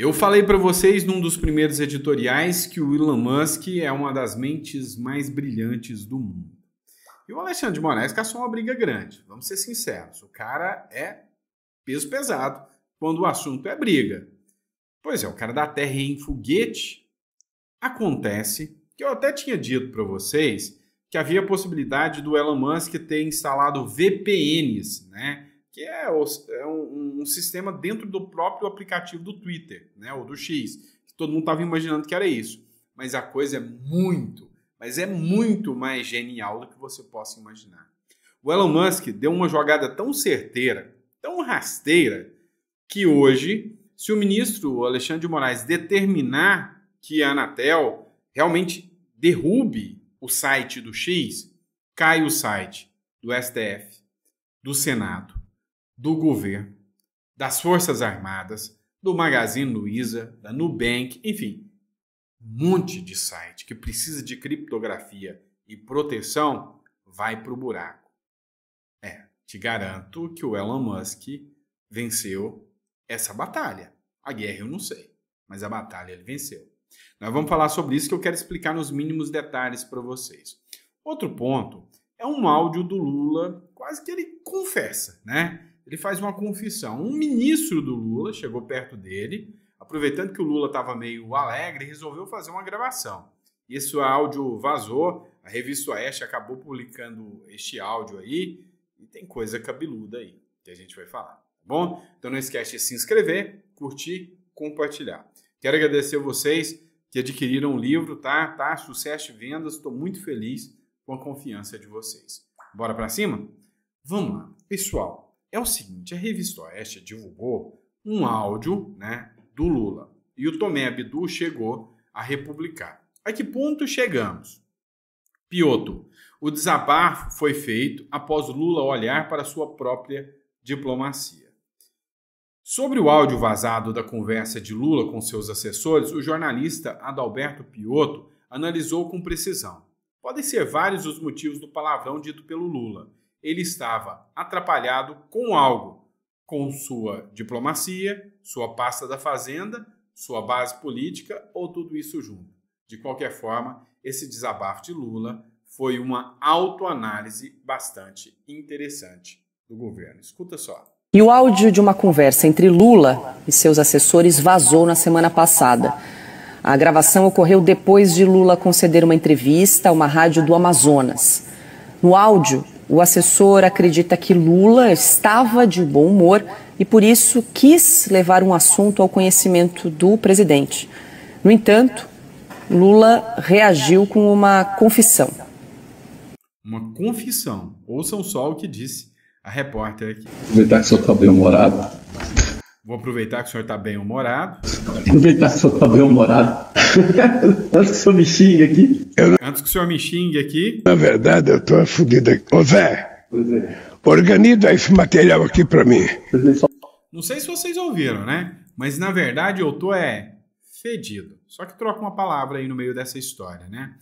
Eu falei para vocês num dos primeiros editoriais que o Elon Musk é uma das mentes mais brilhantes do mundo. E o Alexandre de Moraes caçou uma briga grande, vamos ser sinceros. O cara é peso pesado quando o assunto é briga. Pois é, o cara da Terra é em foguete. Acontece que eu até tinha dito para vocês que havia a possibilidade do Elon Musk ter instalado VPNs, né? que é, é um, um, sistema dentro do próprio aplicativo do Twitter, né, ou do X, que todo mundo estava imaginando que era isso. Mas a coisa é muito, mas é muito mais genial do que você possa imaginar. O Elon Musk deu uma jogada tão certeira, tão rasteira, que hoje, se o ministro Alexandre de Moraes determinar que a Anatel realmente derrube o site do X, cai o site do STF, do Senado do governo, das Forças Armadas, do Magazine Luiza, da Nubank, enfim, um monte de site que precisa de criptografia e proteção vai para o buraco. É, te garanto que o Elon Musk venceu essa batalha. A guerra eu não sei, mas a batalha ele venceu. Nós vamos falar sobre isso que eu quero explicar nos mínimos detalhes para vocês. Outro ponto é um áudio do Lula, quase que ele confessa, né? ele faz uma confissão. Um ministro do Lula chegou perto dele, aproveitando que o Lula estava meio alegre, resolveu fazer uma gravação. Isso áudio vazou, a revista Oeste acabou publicando este áudio aí, e tem coisa cabeluda aí que a gente vai falar, tá bom? Então não esquece de se inscrever, curtir, compartilhar. Quero agradecer a vocês que adquiriram o livro, tá? Tá, sucesso de vendas, estou muito feliz com a confiança de vocês. Bora para cima? Vamos lá. Pessoal, é o seguinte: a revista Oeste divulgou um áudio né, do Lula e o Tomé Abdu chegou a republicar. A que ponto chegamos? Piotr, o desabafo foi feito após Lula olhar para sua própria diplomacia. Sobre o áudio vazado da conversa de Lula com seus assessores, o jornalista Adalberto Piotto analisou com precisão. Podem ser vários os motivos do palavrão dito pelo Lula, ele estava atrapalhado com algo, com sua diplomacia, sua pasta da fazenda, sua base política ou tudo isso junto. De qualquer forma, esse desabafo de Lula foi uma autoanálise bastante interessante do governo. Escuta só. E o áudio de uma conversa entre Lula e seus assessores vazou na semana passada. A gravação ocorreu depois de Lula conceder uma entrevista a uma rádio do Amazonas. No áudio, o assessor acredita que Lula estava de bom humor e por isso quis levar um assunto ao conhecimento do presidente. No entanto, Lula reagiu com uma confissão. Uma confissão. Ouçam só o que disse a repórter aqui. Aproveitar que o senhor está bem humorado. Vou aproveitar que o senhor está bem humorado só para ver bem-humorado. Antes que o senhor me xingue aqui. Não... Antes que o senhor me xingue aqui. Na verdade, eu tô fudido aqui. Ô, Zé. É. Organiza esse material aqui para mim. Não sei se vocês ouviram, né? Mas na verdade eu tô é fedido. Só que troca uma palavra aí no meio dessa história, né?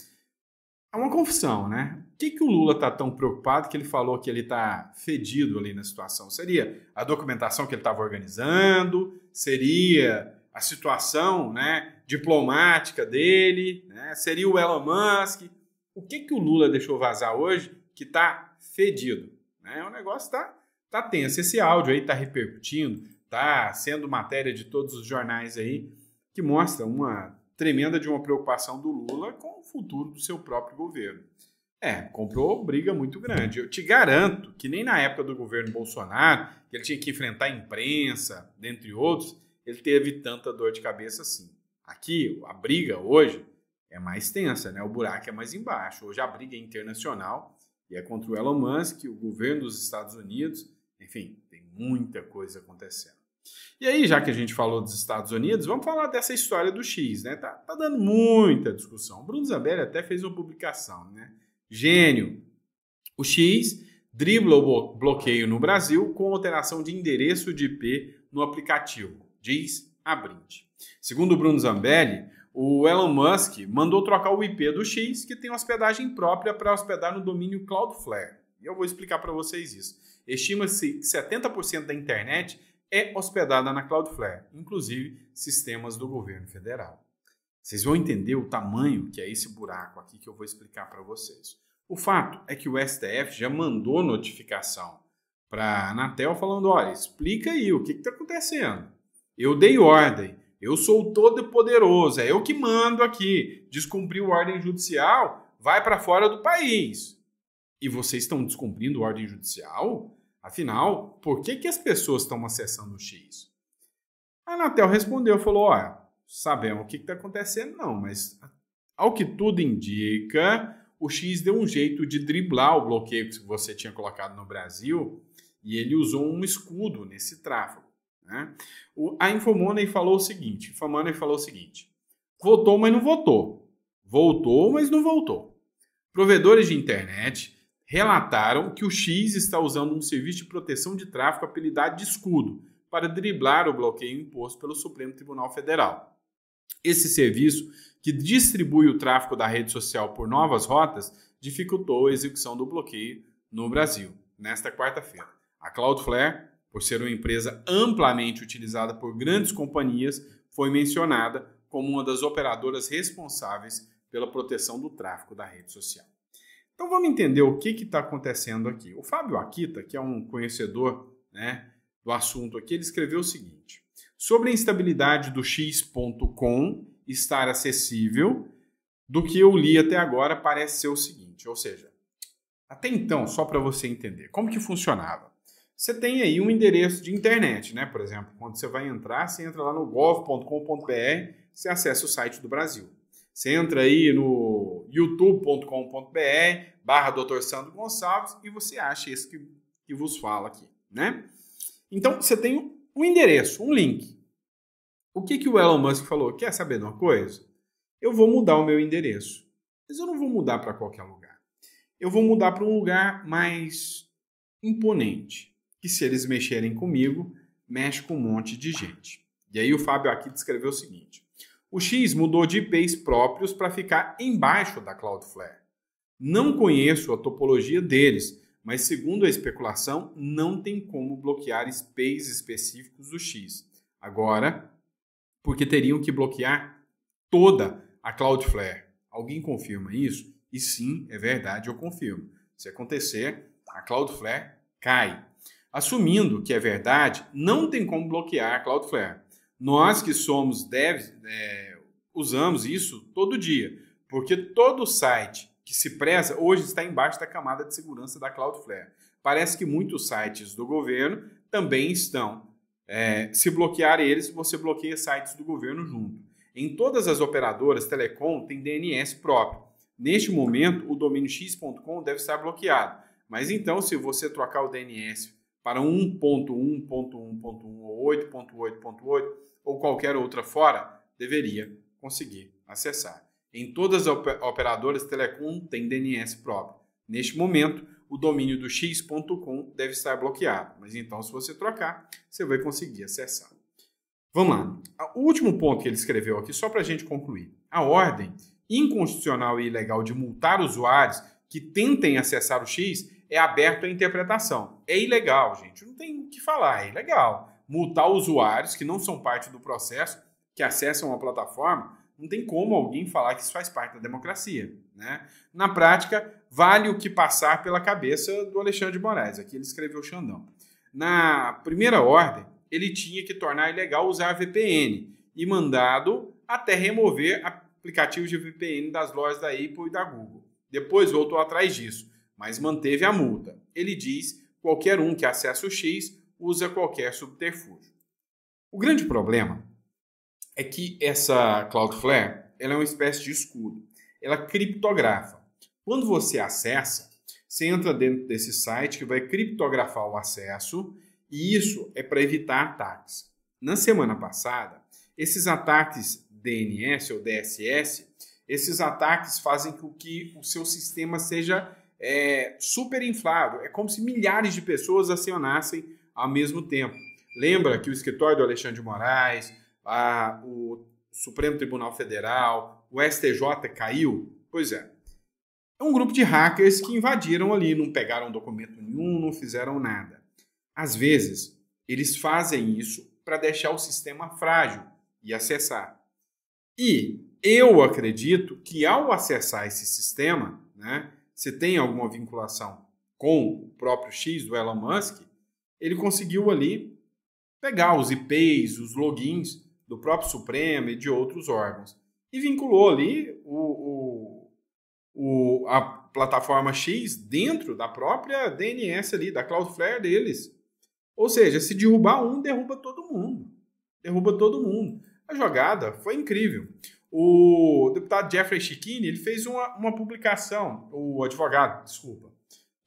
É uma confusão, né? Por que, que o Lula tá tão preocupado que ele falou que ele tá fedido ali na situação? Seria a documentação que ele estava organizando? Seria a situação né, diplomática dele, né? seria o Elon Musk. O que, que o Lula deixou vazar hoje que está fedido? Né? O é negócio está tá tenso. Esse áudio aí está repercutindo, está sendo matéria de todos os jornais aí, que mostra uma tremenda de uma preocupação do Lula com o futuro do seu próprio governo. É, comprou briga muito grande. Eu te garanto que nem na época do governo Bolsonaro, que ele tinha que enfrentar a imprensa, dentre outros, ele teve tanta dor de cabeça assim. Aqui, a briga hoje é mais tensa, né? O buraco é mais embaixo. Hoje a briga é internacional e é contra o Elon Musk, o governo dos Estados Unidos. Enfim, tem muita coisa acontecendo. E aí, já que a gente falou dos Estados Unidos, vamos falar dessa história do X, né? Tá, tá dando muita discussão. O Bruno Zambelli até fez uma publicação, né? Gênio. O X dribla o bloqueio no Brasil com alteração de endereço de IP no aplicativo diz a Brint. Segundo Bruno Zambelli, o Elon Musk mandou trocar o IP do X, que tem hospedagem própria, para hospedar no domínio Cloudflare. E eu vou explicar para vocês isso. Estima-se que 70% da internet é hospedada na Cloudflare, inclusive sistemas do governo federal. Vocês vão entender o tamanho que é esse buraco aqui que eu vou explicar para vocês. O fato é que o STF já mandou notificação para a Anatel falando: olha, explica aí o que está acontecendo. Eu dei ordem. Eu sou todo poderoso. É eu que mando aqui. Descumpriu ordem judicial, vai para fora do país. E vocês estão descumprindo ordem judicial? Afinal, por que, que as pessoas estão acessando o X? A Anatel respondeu, falou, olha, sabemos o que está acontecendo não, mas ao que tudo indica, o X deu um jeito de driblar o bloqueio que você tinha colocado no Brasil e ele usou um escudo nesse tráfego. Né? O, a Infomoney falou o seguinte: Infomoney falou o seguinte: votou, mas não votou. Voltou, mas não voltou. Provedores de internet relataram que o X está usando um serviço de proteção de tráfego apelidado de escudo para driblar o bloqueio imposto pelo Supremo Tribunal Federal. Esse serviço, que distribui o tráfego da rede social por novas rotas, dificultou a execução do bloqueio no Brasil, nesta quarta-feira. A Cloudflare por ser uma empresa amplamente utilizada por grandes companhias, foi mencionada como uma das operadoras responsáveis pela proteção do tráfego da rede social. Então vamos entender o que está acontecendo aqui. O Fábio Akita, que é um conhecedor né, do assunto aqui, ele escreveu o seguinte: sobre a instabilidade do x.com estar acessível, do que eu li até agora parece ser o seguinte, ou seja, até então, só para você entender, como que funcionava? você tem aí um endereço de internet, né? Por exemplo, quando você vai entrar, você entra lá no gov.com.br, você acessa o site do Brasil. Você entra aí no youtube.com.br barra Dr. Sandro Gonçalves e você acha esse que, que vos fala aqui, né? Então, você tem um endereço, um link. O que, que o Elon Musk falou? Quer saber de uma coisa? Eu vou mudar o meu endereço. Mas eu não vou mudar para qualquer lugar. Eu vou mudar para um lugar mais imponente que se eles mexerem comigo, mexe com um monte de gente. E aí o Fábio aqui descreveu o seguinte: o X mudou de IPs próprios para ficar embaixo da Cloudflare. Não conheço a topologia deles, mas segundo a especulação, não tem como bloquear IPs específicos do X. Agora, porque teriam que bloquear toda a Cloudflare. Alguém confirma isso? E sim, é verdade, eu confirmo. Se acontecer, a Cloudflare cai. Assumindo que é verdade, não tem como bloquear Cloudflare. Nós que somos devs, é, usamos isso todo dia, porque todo site que se preza hoje está embaixo da camada de segurança da Cloudflare. Parece que muitos sites do governo também estão. É, se bloquear eles, você bloqueia sites do governo junto. Em todas as operadoras telecom tem DNS próprio. Neste momento, o domínio x.com deve estar bloqueado. Mas então, se você trocar o DNS para 1.1.1.1 ou 8.8.8 ou qualquer outra fora, deveria conseguir acessar. Em todas as operadoras telecom tem DNS próprio. Neste momento, o domínio do x.com deve estar bloqueado, mas então se você trocar, você vai conseguir acessar. Vamos lá. O último ponto que ele escreveu aqui, só para a gente concluir. A ordem inconstitucional e ilegal de multar usuários que tentem acessar o X é aberto à interpretação. É ilegal, gente. Não tem o que falar, é ilegal. Multar usuários que não são parte do processo, que acessam a plataforma, não tem como alguém falar que isso faz parte da democracia. Né? Na prática, vale o que passar pela cabeça do Alexandre de Moraes. Aqui ele escreveu Xandão. Na primeira ordem, ele tinha que tornar ilegal usar a VPN e mandado até remover aplicativos de VPN das lojas da Apple e da Google. Depois voltou atrás disso mas manteve a multa. Ele diz: qualquer um que acessa o X usa qualquer subterfúgio. O grande problema é que essa Cloudflare ela é uma espécie de escudo. Ela criptografa. Quando você acessa, você entra dentro desse site que vai criptografar o acesso, e isso é para evitar ataques. Na semana passada, esses ataques DNS ou DSS, esses ataques fazem com que o seu sistema seja é, super inflado. É como se milhares de pessoas acionassem ao mesmo tempo. Lembra que o escritório do Alexandre de Moraes, a, o Supremo Tribunal Federal, o STJ caiu? Pois é. É um grupo de hackers que invadiram ali, não pegaram documento nenhum, não fizeram nada. Às vezes, eles fazem isso para deixar o sistema frágil e acessar. E eu acredito que ao acessar esse sistema, né, você tem alguma vinculação com o próprio X do Elon Musk, ele conseguiu ali pegar os IPs, os logins do próprio Supremo e de outros órgãos e vinculou ali o, o, o, a plataforma X dentro da própria DNS ali, da Cloudflare deles. Ou seja, se derrubar um, derruba todo mundo. Derruba todo mundo. A jogada foi incrível. O deputado Jeffrey Chiquini ele fez uma, uma publicação, o advogado, desculpa.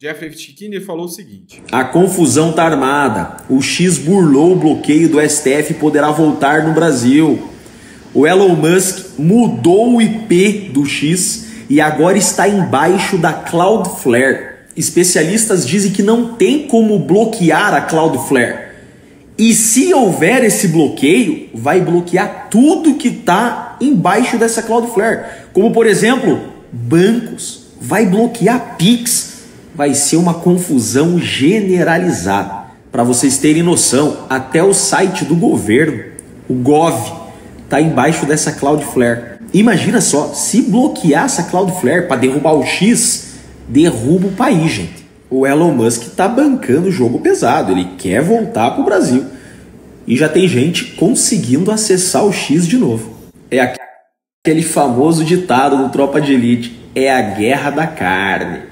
Jeffrey Chiquini falou o seguinte: A confusão tá armada. O X burlou o bloqueio do STF e poderá voltar no Brasil. O Elon Musk mudou o IP do X e agora está embaixo da Cloudflare. Especialistas dizem que não tem como bloquear a Cloudflare. E se houver esse bloqueio, vai bloquear tudo que está embaixo dessa Cloudflare, como por exemplo, bancos, vai bloquear Pix, vai ser uma confusão generalizada. Para vocês terem noção, até o site do governo, o gov, está embaixo dessa Cloudflare. Imagina só, se bloquear essa Cloudflare para derrubar o X, derruba o país, gente. O Elon Musk está bancando o jogo pesado, ele quer voltar para o Brasil. E já tem gente conseguindo acessar o X de novo. É aquele famoso ditado do Tropa de Elite: é a guerra da carne.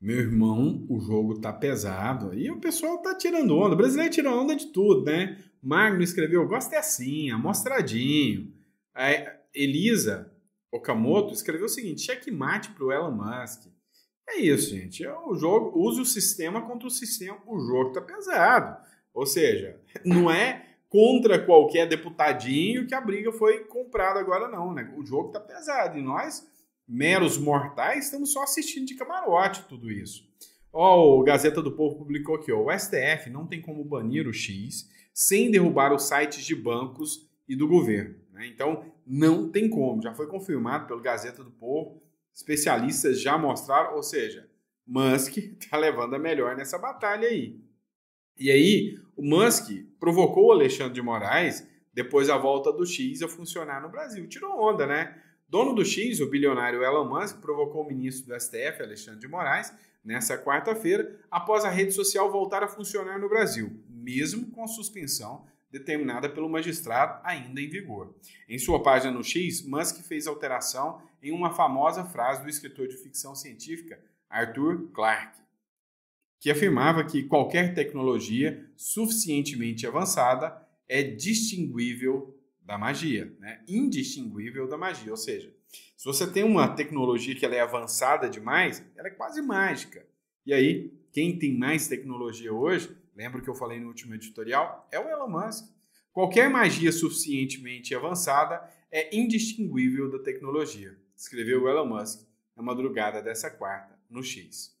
Meu irmão, o jogo tá pesado. E o pessoal tá tirando onda. O brasileiro tira onda de tudo, né? Magno escreveu: gosta é assim, amostradinho. A Elisa Okamoto escreveu o seguinte: checkmate pro Elon Musk. É isso, gente. É o jogo, use o sistema contra o sistema. O jogo tá pesado. Ou seja, não é contra qualquer deputadinho que a briga foi comprada agora não, né? O jogo tá pesado e nós, meros mortais, estamos só assistindo de camarote tudo isso. Ó, oh, o Gazeta do Povo publicou aqui, ó, oh, o STF não tem como banir o X sem derrubar os sites de bancos e do governo, né? Então, não tem como, já foi confirmado pelo Gazeta do Povo, especialistas já mostraram, ou seja, Musk tá levando a melhor nessa batalha aí. E aí, o Musk provocou o Alexandre de Moraes depois da volta do X a funcionar no Brasil. Tirou onda, né? Dono do X, o bilionário Elon Musk, provocou o ministro do STF, Alexandre de Moraes, nessa quarta-feira, após a rede social voltar a funcionar no Brasil, mesmo com a suspensão determinada pelo magistrado ainda em vigor. Em sua página no X, Musk fez alteração em uma famosa frase do escritor de ficção científica Arthur Clarke que afirmava que qualquer tecnologia suficientemente avançada é distinguível da magia, né? indistinguível da magia. Ou seja, se você tem uma tecnologia que ela é avançada demais, ela é quase mágica. E aí, quem tem mais tecnologia hoje, lembra que eu falei no último editorial, é o Elon Musk. Qualquer magia suficientemente avançada é indistinguível da tecnologia, escreveu Elon Musk na madrugada dessa quarta, no X.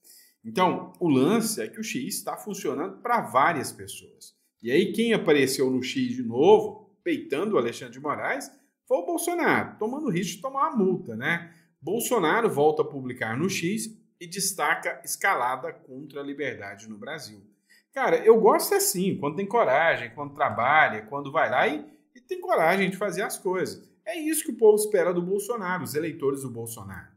Então, o lance é que o X está funcionando para várias pessoas. E aí, quem apareceu no X de novo, peitando o Alexandre de Moraes, foi o Bolsonaro, tomando risco de tomar uma multa, né? Bolsonaro volta a publicar no X e destaca escalada contra a liberdade no Brasil. Cara, eu gosto é assim, quando tem coragem, quando trabalha, quando vai lá e, e tem coragem de fazer as coisas. É isso que o povo espera do Bolsonaro, os eleitores do Bolsonaro.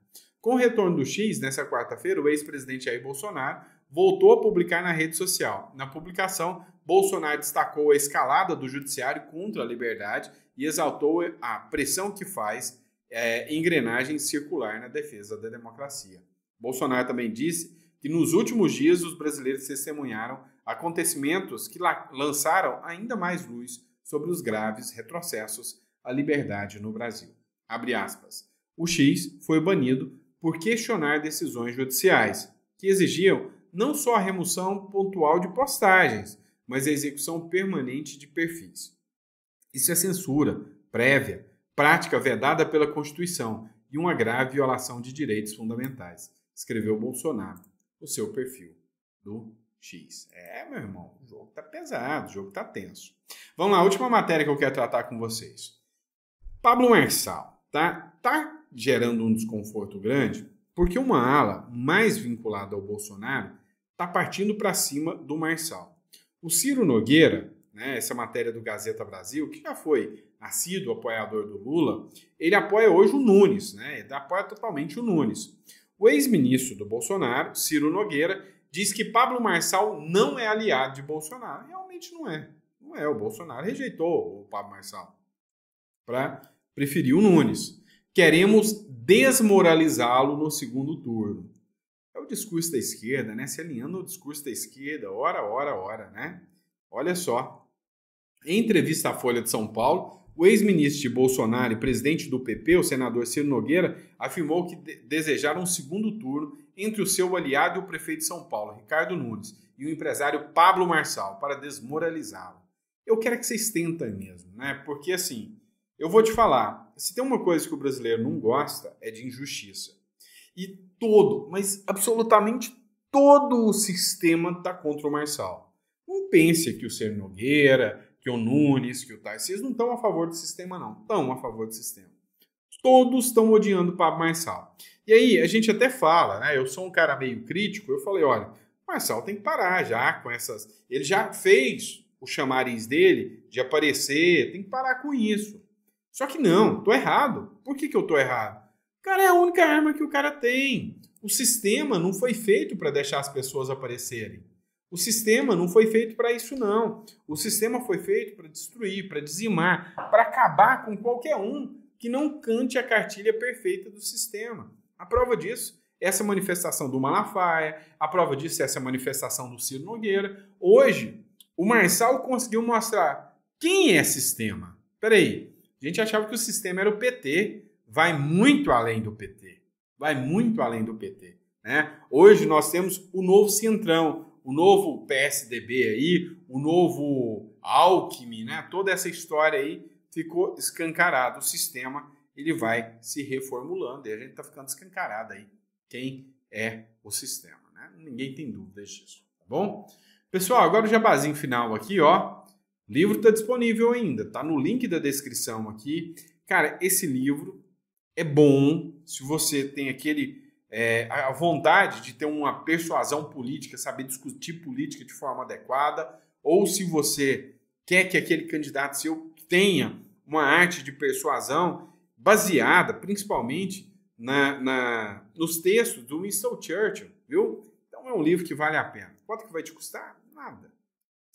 Com o retorno do X, nessa quarta-feira, o ex-presidente Jair Bolsonaro voltou a publicar na rede social. Na publicação, Bolsonaro destacou a escalada do judiciário contra a liberdade e exaltou a pressão que faz é, engrenagem circular na defesa da democracia. Bolsonaro também disse que nos últimos dias os brasileiros testemunharam acontecimentos que lançaram ainda mais luz sobre os graves retrocessos à liberdade no Brasil. Abre aspas. O X foi banido por questionar decisões judiciais, que exigiam não só a remoção pontual de postagens, mas a execução permanente de perfis. Isso é censura prévia, prática vedada pela Constituição e uma grave violação de direitos fundamentais, escreveu Bolsonaro, o seu perfil do X. É, meu irmão, o jogo tá pesado, o jogo tá tenso. Vamos lá, última matéria que eu quero tratar com vocês. Pablo Marçal tá, tá gerando um desconforto grande, porque uma ala mais vinculada ao Bolsonaro está partindo para cima do Marçal. O Ciro Nogueira, né, essa é matéria do Gazeta Brasil, que já foi assíduo apoiador do Lula, ele apoia hoje o Nunes, né, ele apoia totalmente o Nunes. O ex-ministro do Bolsonaro, Ciro Nogueira, diz que Pablo Marçal não é aliado de Bolsonaro. Realmente não é. Não é. O Bolsonaro rejeitou o Pablo Marçal para preferiu Nunes. Queremos desmoralizá-lo no segundo turno. É o discurso da esquerda, né? Se alinhando ao discurso da esquerda, hora, hora, hora, né? Olha só. Em entrevista à Folha de São Paulo, o ex-ministro de Bolsonaro e presidente do PP, o senador Ciro Nogueira, afirmou que de um segundo turno entre o seu aliado e o prefeito de São Paulo, Ricardo Nunes, e o empresário Pablo Marçal, para desmoralizá-lo. Eu quero que vocês tentem mesmo, né? Porque assim, eu vou te falar, se tem uma coisa que o brasileiro não gosta é de injustiça. E todo, mas absolutamente todo o sistema está contra o Marçal. Não pense que o Ser Nogueira, que o Nunes, que o Tais, vocês não estão a favor do sistema, não. Estão a favor do sistema. Todos estão odiando o Pablo Marçal. E aí, a gente até fala, né? Eu sou um cara meio crítico, eu falei, olha, o Marçal tem que parar já com essas. Ele já fez o chamariz dele de aparecer, tem que parar com isso. Só que não, tô errado. Por que, que eu tô errado? Cara, é a única arma que o cara tem. O sistema não foi feito para deixar as pessoas aparecerem. O sistema não foi feito para isso, não. O sistema foi feito para destruir, para dizimar, para acabar com qualquer um que não cante a cartilha perfeita do sistema. A prova disso é essa manifestação do Malafaia, a prova disso é essa manifestação do Ciro Nogueira. Hoje, o Marçal conseguiu mostrar quem é sistema. Peraí, gente achava que o sistema era o PT, vai muito além do PT. Vai muito além do PT. Né? Hoje nós temos o novo Centrão, o novo PSDB aí, o novo Alckmin, né? toda essa história aí ficou escancarada. O sistema ele vai se reformulando e a gente está ficando escancarado aí quem é o sistema. Né? Ninguém tem dúvidas disso, tá bom? Pessoal, agora o jabazinho final aqui, ó. O livro está disponível ainda, está no link da descrição aqui. Cara, esse livro é bom se você tem aquele é, a vontade de ter uma persuasão política, saber discutir política de forma adequada, ou se você quer que aquele candidato seu tenha uma arte de persuasão baseada principalmente na, na nos textos do Winston Churchill, viu? Então é um livro que vale a pena. Quanto que vai te custar? Nada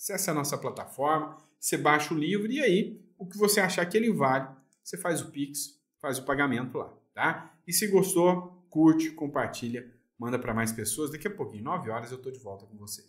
acessa é a nossa plataforma, você baixa o livro e aí o que você achar que ele vale, você faz o Pix, faz o pagamento lá, tá? E se gostou, curte, compartilha, manda para mais pessoas. Daqui a pouquinho, 9 horas, eu estou de volta com vocês.